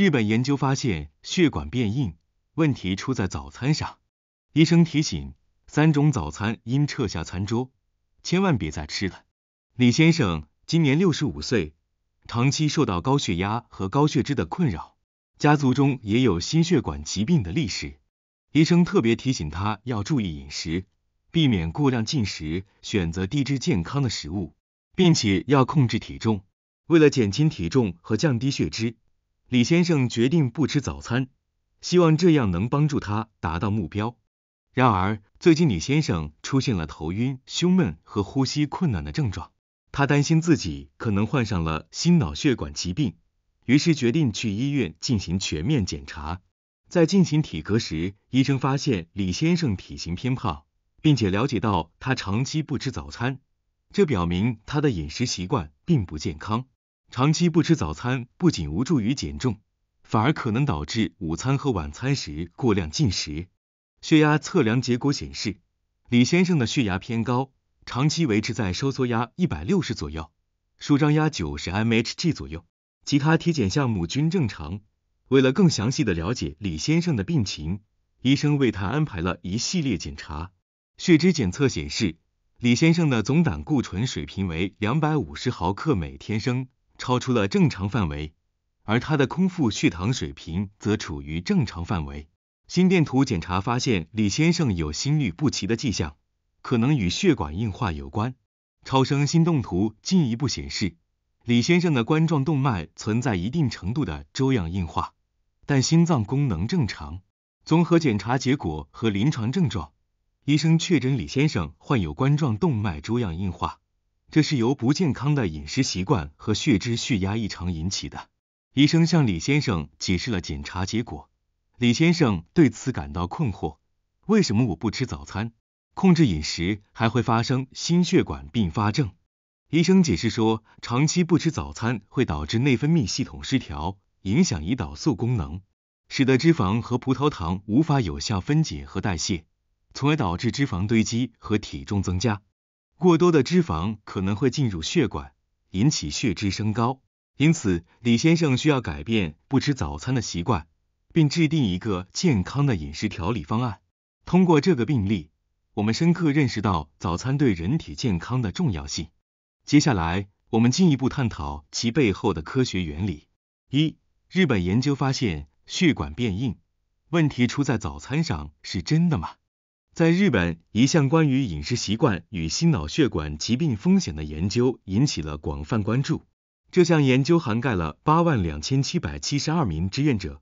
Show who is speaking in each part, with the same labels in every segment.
Speaker 1: 日本研究发现，血管变硬问题出在早餐上。医生提醒，三种早餐应撤下餐桌，千万别再吃了。李先生今年六十五岁，长期受到高血压和高血脂的困扰，家族中也有心血管疾病的历史。医生特别提醒他要注意饮食，避免过量进食，选择低脂健康的食物，并且要控制体重。为了减轻体重和降低血脂。李先生决定不吃早餐，希望这样能帮助他达到目标。然而，最近李先生出现了头晕、胸闷和呼吸困难的症状，他担心自己可能患上了心脑血管疾病，于是决定去医院进行全面检查。在进行体格时，医生发现李先生体型偏胖，并且了解到他长期不吃早餐，这表明他的饮食习惯并不健康。长期不吃早餐不仅无助于减重，反而可能导致午餐和晚餐时过量进食。血压测量结果显示，李先生的血压偏高，长期维持在收缩压一百六十左右，舒张压九十 m h g 左右，其他体检项目均正常。为了更详细的了解李先生的病情，医生为他安排了一系列检查。血脂检测显示，李先生的总胆固醇水平为两百五十毫克每天升。超出了正常范围，而他的空腹血糖水平则处于正常范围。心电图检查发现李先生有心律不齐的迹象，可能与血管硬化有关。超声心动图进一步显示，李先生的冠状动脉存在一定程度的粥样硬化，但心脏功能正常。综合检查结果和临床症状，医生确诊李先生患有冠状动脉粥样硬化。这是由不健康的饮食习惯和血脂、血压异常引起的。医生向李先生解释了检查结果，李先生对此感到困惑：为什么我不吃早餐，控制饮食还会发生心血管并发症？医生解释说，长期不吃早餐会导致内分泌系统失调，影响胰岛素功能，使得脂肪和葡萄糖无法有效分解和代谢，从而导致脂肪堆积和体重增加。过多的脂肪可能会进入血管，引起血脂升高。因此，李先生需要改变不吃早餐的习惯，并制定一个健康的饮食调理方案。通过这个病例，我们深刻认识到早餐对人体健康的重要性。接下来，我们进一步探讨其背后的科学原理。一、日本研究发现，血管变硬问题出在早餐上，是真的吗？在日本，一项关于饮食习惯与心脑血管疾病风险的研究引起了广泛关注。这项研究涵盖了八万两千七百七十二名志愿者，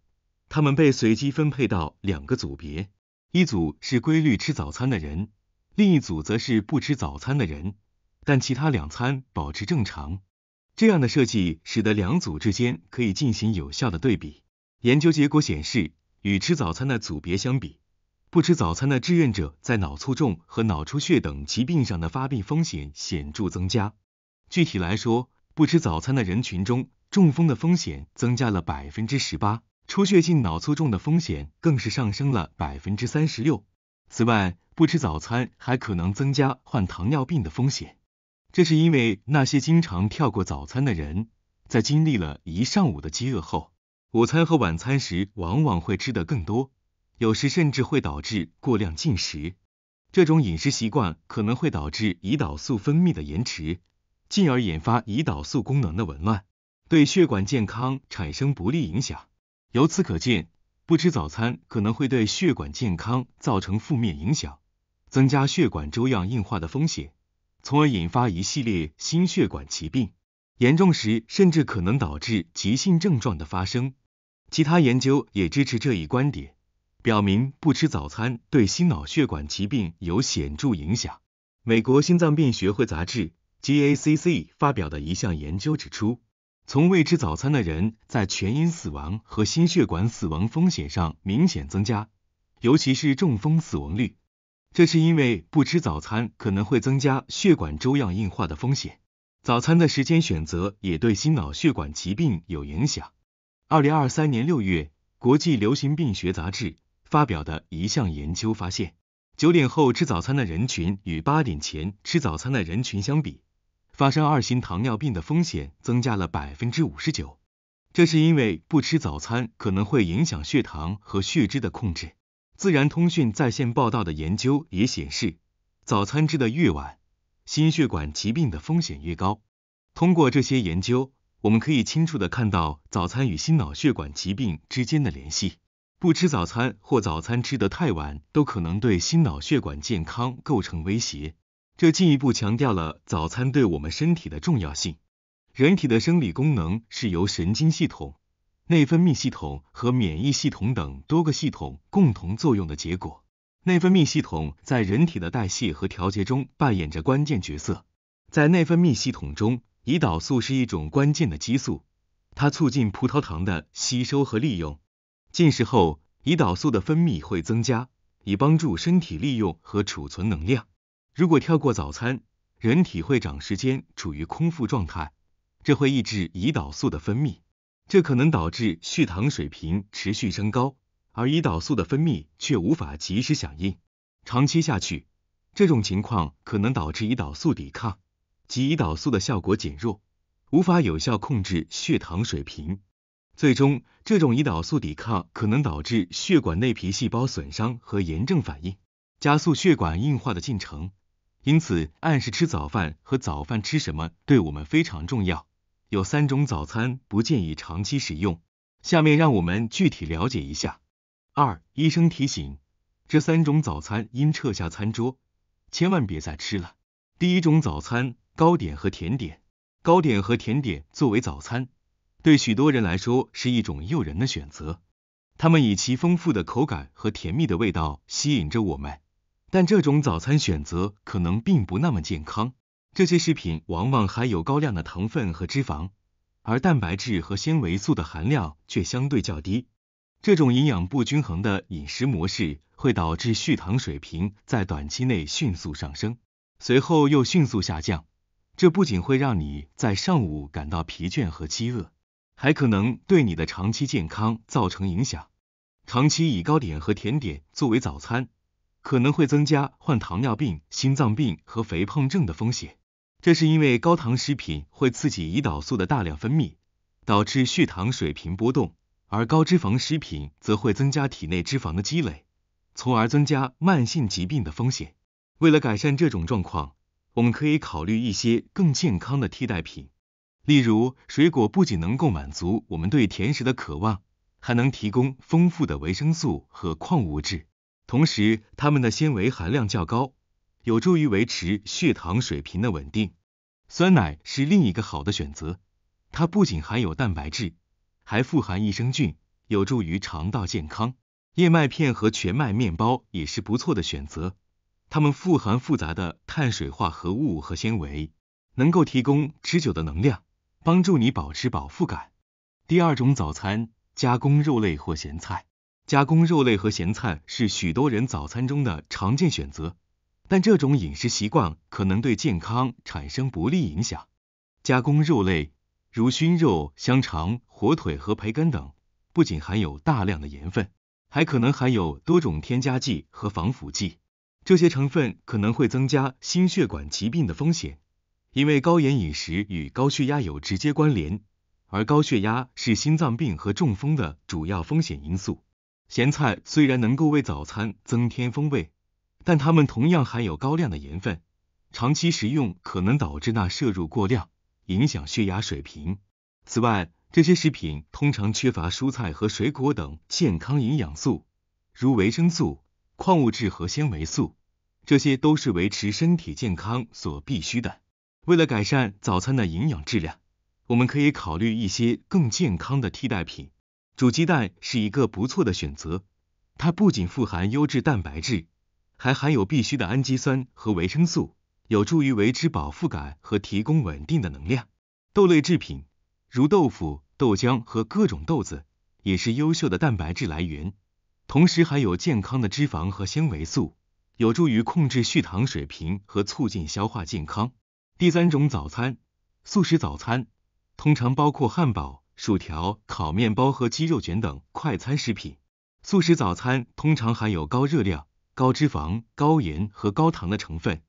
Speaker 1: 他们被随机分配到两个组别：一组是规律吃早餐的人，另一组则是不吃早餐的人，但其他两餐保持正常。这样的设计使得两组之间可以进行有效的对比。研究结果显示，与吃早餐的组别相比，不吃早餐的志愿者在脑卒中和脑出血等疾病上的发病风险显著增加。具体来说，不吃早餐的人群中，中风的风险增加了百分之十八，出血性脑卒中的风险更是上升了百分之三十六。此外，不吃早餐还可能增加患糖尿病的风险。这是因为那些经常跳过早餐的人，在经历了一上午的饥饿后，午餐和晚餐时往往会吃得更多。有时甚至会导致过量进食，这种饮食习惯可能会导致胰岛素分泌的延迟，进而引发胰岛素功能的紊乱，对血管健康产生不利影响。由此可见，不吃早餐可能会对血管健康造成负面影响，增加血管粥样硬化的风险，从而引发一系列心血管疾病。严重时甚至可能导致急性症状的发生。其他研究也支持这一观点。表明不吃早餐对心脑血管疾病有显著影响。美国心脏病学会杂志 （JACC） 发表的一项研究指出，从未吃早餐的人在全因死亡和心血管死亡风险上明显增加，尤其是中风死亡率。这是因为不吃早餐可能会增加血管粥样硬化的风险。早餐的时间选择也对心脑血管疾病有影响。2023年6月，国际流行病学杂志。发表的一项研究发现，九点后吃早餐的人群与八点前吃早餐的人群相比，发生二型糖尿病的风险增加了百分之五十九。这是因为不吃早餐可能会影响血糖和血脂的控制。自然通讯在线报道的研究也显示，早餐吃的越晚，心血管疾病的风险越高。通过这些研究，我们可以清楚的看到早餐与心脑血管疾病之间的联系。不吃早餐或早餐吃得太晚，都可能对心脑血管健康构成威胁。这进一步强调了早餐对我们身体的重要性。人体的生理功能是由神经系统、内分泌系统和免疫系统等多个系统共同作用的结果。内分泌系统在人体的代谢和调节中扮演着关键角色。在内分泌系统中，胰岛素是一种关键的激素，它促进葡萄糖的吸收和利用。进食后，胰岛素的分泌会增加，以帮助身体利用和储存能量。如果跳过早餐，人体会长时间处于空腹状态，这会抑制胰岛素的分泌，这可能导致血糖水平持续升高，而胰岛素的分泌却无法及时响应。长期下去，这种情况可能导致胰岛素抵抗及胰岛素的效果减弱，无法有效控制血糖水平。最终，这种胰岛素抵抗可能导致血管内皮细胞损伤和炎症反应，加速血管硬化的进程。因此，按时吃早饭和早饭吃什么对我们非常重要。有三种早餐不建议长期食用，下面让我们具体了解一下。二、医生提醒，这三种早餐应撤下餐桌，千万别再吃了。第一种早餐：糕点和甜点。糕点和甜点作为早餐。对许多人来说是一种诱人的选择，它们以其丰富的口感和甜蜜的味道吸引着我们。但这种早餐选择可能并不那么健康。这些食品往往含有高量的糖分和脂肪，而蛋白质和纤维素的含量却相对较低。这种营养不均衡的饮食模式会导致血糖水平在短期内迅速上升，随后又迅速下降。这不仅会让你在上午感到疲倦和饥饿。还可能对你的长期健康造成影响。长期以糕点和甜点作为早餐，可能会增加患糖尿病、心脏病和肥胖症的风险。这是因为高糖食品会刺激胰岛素的大量分泌，导致血糖水平波动；而高脂肪食品则会增加体内脂肪的积累，从而增加慢性疾病的风险。为了改善这种状况，我们可以考虑一些更健康的替代品。例如，水果不仅能够满足我们对甜食的渴望，还能提供丰富的维生素和矿物质。同时，它们的纤维含量较高，有助于维持血糖水平的稳定。酸奶是另一个好的选择，它不仅含有蛋白质，还富含益生菌，有助于肠道健康。燕麦片和全麦面包也是不错的选择，它们富含复杂的碳水化合物和纤维，能够提供持久的能量。帮助你保持饱腹感。第二种早餐加工肉类或咸菜。加工肉类和咸菜是许多人早餐中的常见选择，但这种饮食习惯可能对健康产生不利影响。加工肉类，如熏肉、香肠、火腿和培根等，不仅含有大量的盐分，还可能含有多种添加剂和防腐剂，这些成分可能会增加心血管疾病的风险。因为高盐饮食与高血压有直接关联，而高血压是心脏病和中风的主要风险因素。咸菜虽然能够为早餐增添风味，但它们同样含有高量的盐分，长期食用可能导致钠摄入过量，影响血压水平。此外，这些食品通常缺乏蔬菜和水果等健康营养素，如维生素、矿物质和纤维素，这些都是维持身体健康所必需的。为了改善早餐的营养质量，我们可以考虑一些更健康的替代品。煮鸡蛋是一个不错的选择，它不仅富含优质蛋白质，还含有必需的氨基酸和维生素，有助于维持饱腹感和提供稳定的能量。豆类制品，如豆腐、豆浆和各种豆子，也是优秀的蛋白质来源，同时还有健康的脂肪和纤维素，有助于控制血糖水平和促进消化健康。第三种早餐，素食早餐通常包括汉堡、薯条、烤面包和鸡肉卷等快餐食品。素食早餐通常含有高热量、高脂肪、高盐和高糖的成分，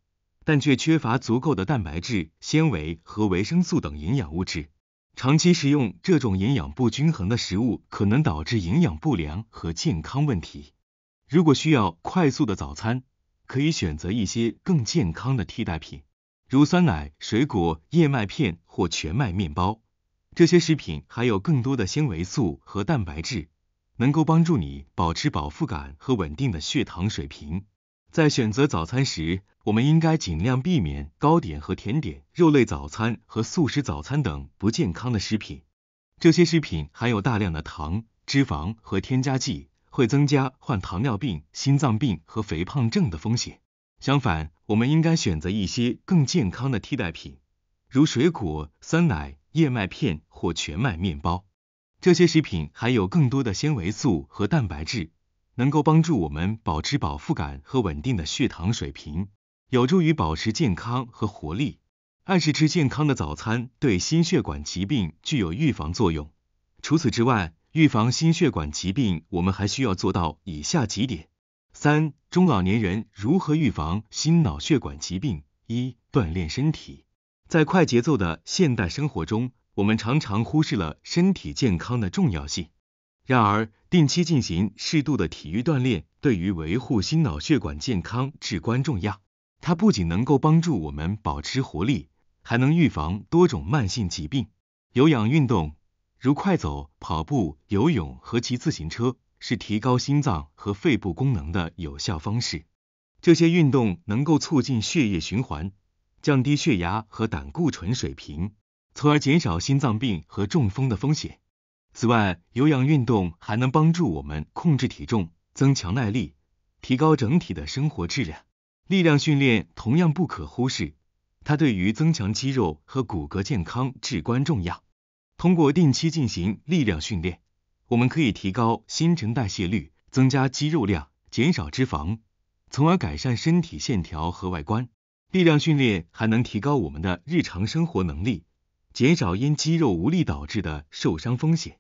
Speaker 1: 但却缺乏足够的蛋白质、纤维和维生素等营养物质。长期食用这种营养不均衡的食物，可能导致营养不良和健康问题。如果需要快速的早餐，可以选择一些更健康的替代品。如酸奶、水果、燕麦片或全麦面包，这些食品含有更多的纤维素和蛋白质，能够帮助你保持饱腹感和稳定的血糖水平。在选择早餐时，我们应该尽量避免糕点和甜点、肉类早餐和素食早餐等不健康的食品。这些食品含有大量的糖、脂肪和添加剂，会增加患糖尿病、心脏病和肥胖症的风险。相反，我们应该选择一些更健康的替代品，如水果、酸奶、燕麦片或全麦面包。这些食品含有更多的纤维素和蛋白质，能够帮助我们保持饱腹感和稳定的血糖水平，有助于保持健康和活力。按时吃健康的早餐对心血管疾病具有预防作用。除此之外，预防心血管疾病，我们还需要做到以下几点。三、中老年人如何预防心脑血管疾病？一、锻炼身体。在快节奏的现代生活中，我们常常忽视了身体健康的重要性。然而，定期进行适度的体育锻炼对于维护心脑血管健康至关重要。它不仅能够帮助我们保持活力，还能预防多种慢性疾病。有氧运动如快走、跑步、游泳和骑自行车。是提高心脏和肺部功能的有效方式。这些运动能够促进血液循环，降低血压和胆固醇水平，从而减少心脏病和中风的风险。此外，有氧运动还能帮助我们控制体重、增强耐力、提高整体的生活质量。力量训练同样不可忽视，它对于增强肌肉和骨骼健康至关重要。通过定期进行力量训练。我们可以提高新陈代谢率，增加肌肉量，减少脂肪，从而改善身体线条和外观。力量训练还能提高我们的日常生活能力，减少因肌肉无力导致的受伤风险。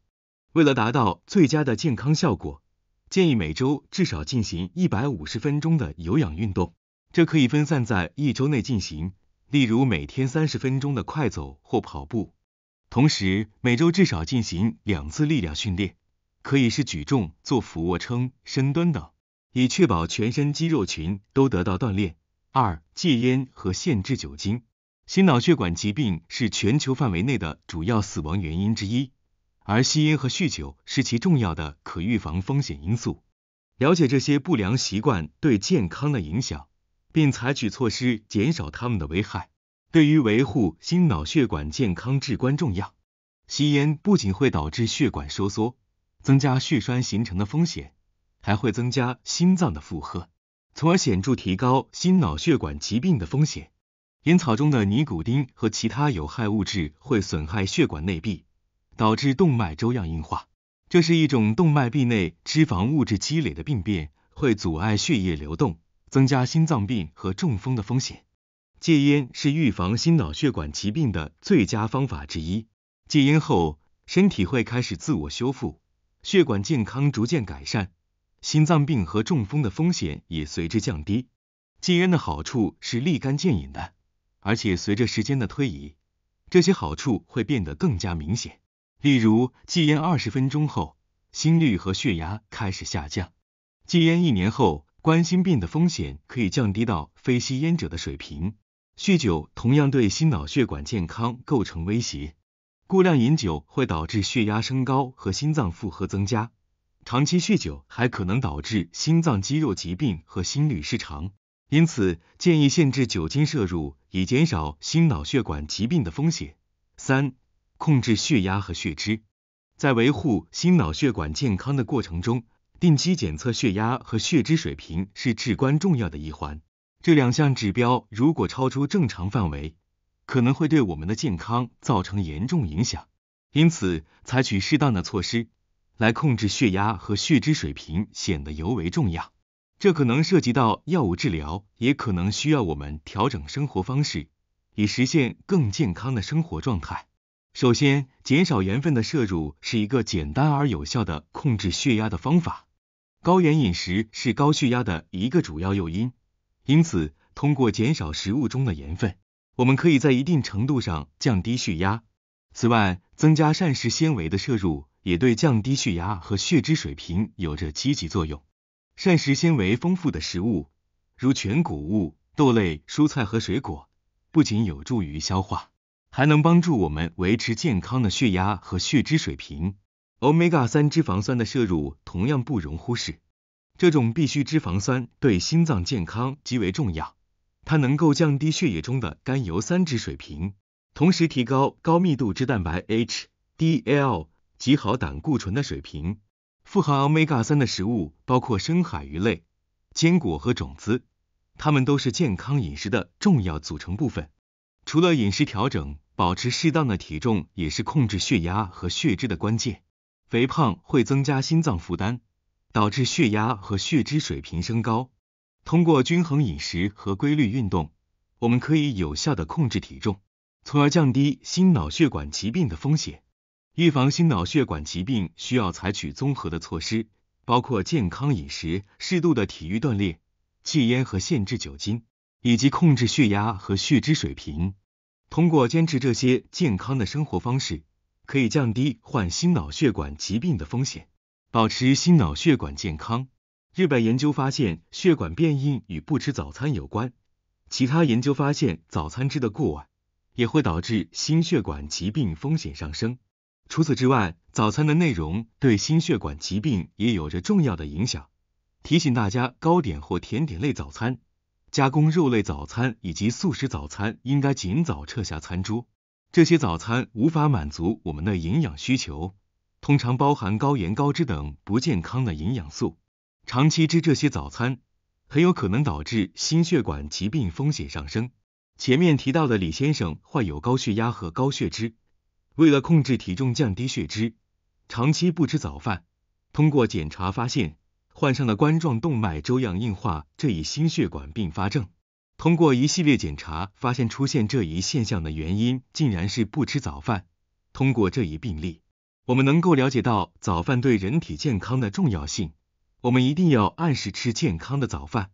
Speaker 1: 为了达到最佳的健康效果，建议每周至少进行一百五十分钟的有氧运动，这可以分散在一周内进行，例如每天三十分钟的快走或跑步。同时，每周至少进行两次力量训练，可以是举重、做俯卧撑、深蹲等，以确保全身肌肉群都得到锻炼。二、戒烟和限制酒精。心脑血管疾病是全球范围内的主要死亡原因之一，而吸烟和酗酒是其重要的可预防风险因素。了解这些不良习惯对健康的影响，并采取措施减少他们的危害。对于维护心脑血管健康至关重要。吸烟不仅会导致血管收缩，增加血栓形成的风险，还会增加心脏的负荷，从而显著提高心脑血管疾病的风险。烟草中的尼古丁和其他有害物质会损害血管内壁，导致动脉粥样硬化。这是一种动脉壁内脂肪物质积累的病变，会阻碍血液流动，增加心脏病和中风的风险。戒烟是预防心脑血管疾病的最佳方法之一。戒烟后，身体会开始自我修复，血管健康逐渐改善，心脏病和中风的风险也随之降低。戒烟的好处是立竿见影的，而且随着时间的推移，这些好处会变得更加明显。例如，戒烟二十分钟后，心率和血压开始下降；戒烟一年后，冠心病的风险可以降低到非吸烟者的水平。酗酒同样对心脑血管健康构成威胁，过量饮酒会导致血压升高和心脏负荷增加，长期酗酒还可能导致心脏肌肉疾病和心律失常。因此，建议限制酒精摄入，以减少心脑血管疾病的风险。三、控制血压和血脂，在维护心脑血管健康的过程中，定期检测血压和血脂水平是至关重要的一环。这两项指标如果超出正常范围，可能会对我们的健康造成严重影响。因此，采取适当的措施来控制血压和血脂水平显得尤为重要。这可能涉及到药物治疗，也可能需要我们调整生活方式，以实现更健康的生活状态。首先，减少盐分的摄入是一个简单而有效的控制血压的方法。高盐饮食是高血压的一个主要诱因。因此，通过减少食物中的盐分，我们可以在一定程度上降低血压。此外，增加膳食纤维的摄入也对降低血压和血脂水平有着积极作用。膳食纤维丰富的食物，如全谷物、豆类、蔬菜和水果，不仅有助于消化，还能帮助我们维持健康的血压和血脂水平。Omega-3 脂肪酸的摄入同样不容忽视。这种必需脂肪酸对心脏健康极为重要，它能够降低血液中的甘油三酯水平，同时提高高密度脂蛋白 （HDL） 及好胆固醇的水平。富含 Omega-3 的食物包括深海鱼类、坚果和种子，它们都是健康饮食的重要组成部分。除了饮食调整，保持适当的体重也是控制血压和血脂的关键。肥胖会增加心脏负担。导致血压和血脂水平升高。通过均衡饮食和规律运动，我们可以有效的控制体重，从而降低心脑血管疾病的风险。预防心脑血管疾病需要采取综合的措施，包括健康饮食、适度的体育锻炼、戒烟和限制酒精，以及控制血压和血脂水平。通过坚持这些健康的生活方式，可以降低患心脑血管疾病的风险。保持心脑血管健康。日本研究发现，血管变硬与不吃早餐有关。其他研究发现，早餐吃的过晚，也会导致心血管疾病风险上升。除此之外，早餐的内容对心血管疾病也有着重要的影响。提醒大家，糕点或甜点类早餐、加工肉类早餐以及素食早餐，应该尽早撤下餐桌。这些早餐无法满足我们的营养需求。通常包含高盐、高脂等不健康的营养素，长期吃这些早餐，很有可能导致心血管疾病风险上升。前面提到的李先生患有高血压和高血脂，为了控制体重、降低血脂，长期不吃早饭。通过检查发现，患上了冠状动脉粥样硬化这一心血管并发症。通过一系列检查，发现出现这一现象的原因竟然是不吃早饭。通过这一病例。我们能够了解到早饭对人体健康的重要性，我们一定要按时吃健康的早饭。